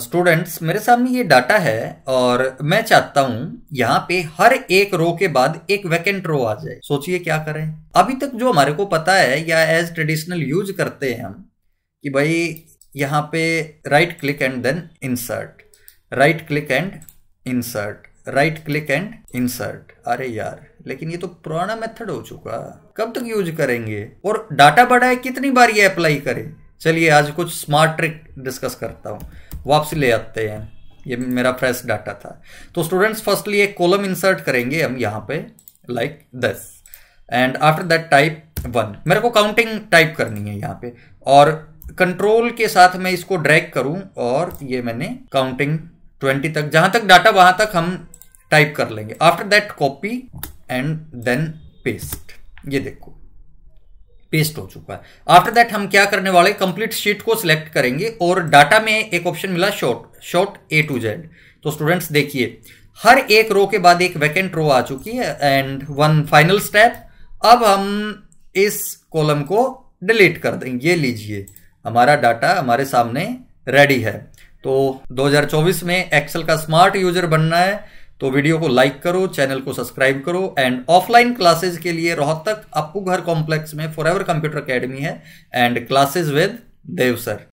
students uh, मेरे सामने ये डाटा है और मैं चाहता हूं यहाँ पे हर एक रो के बाद एक वैकेंट रो आ जाए सोचिए क्या करें अभी तक जो हमारे को पता है या एज ट्रेडिशनल यूज करते हैं हम कि भाई यहाँ पे right click and then insert right click and insert right click and insert अरे यार लेकिन ये तो पुराना मेथड हो चुका कब तक यूज करेंगे और डाटा बड़ा है कितनी बार ये अप्लाई करें चलिए आज कुछ स्मार्ट ट्रिक डिस्कस करता हूँ वापसी ले आते हैं ये मेरा फ्रेश डाटा था तो स्टूडेंट्स फर्स्टली एक कॉलम इंसर्ट करेंगे हम यहाँ पे लाइक दस and after that type one मेरे को काउंटिंग टाइप करनी है यहाँ पे और कंट्रोल के साथ मैं इसको ड्रैग करूँ और ये मैंने काउंटिंग ट्वेंटी तक जहां तक डाटा वहां तक हम टाइप कर लेंगे after that copy and then paste ये देखो पेस्ट हो चुका है आफ्टर दैट हम क्या करने वाले कंप्लीट शीट को सिलेक्ट करेंगे और डाटा में एक ऑप्शन मिला short short A to Z तो स्टूडेंट्स देखिए हर एक रो के बाद एक वैकेंट रो आ चुकी है एंड वन फाइनल स्टेप अब हम इस कॉलम को डिलीट कर देंगे ये लीजिए हमारा डाटा हमारे सामने रेडी है तो 2024 में एक्सेल का स्मार्ट यूजर बनना है तो वीडियो को लाइक करो चैनल को सब्सक्राइब करो एंड ऑफलाइन क्लासेज के लिए रोहतक अपू घर कॉम्प्लेक्स में फॉर एवर कंप्यूटर अकेडमी है and classes with Dev sir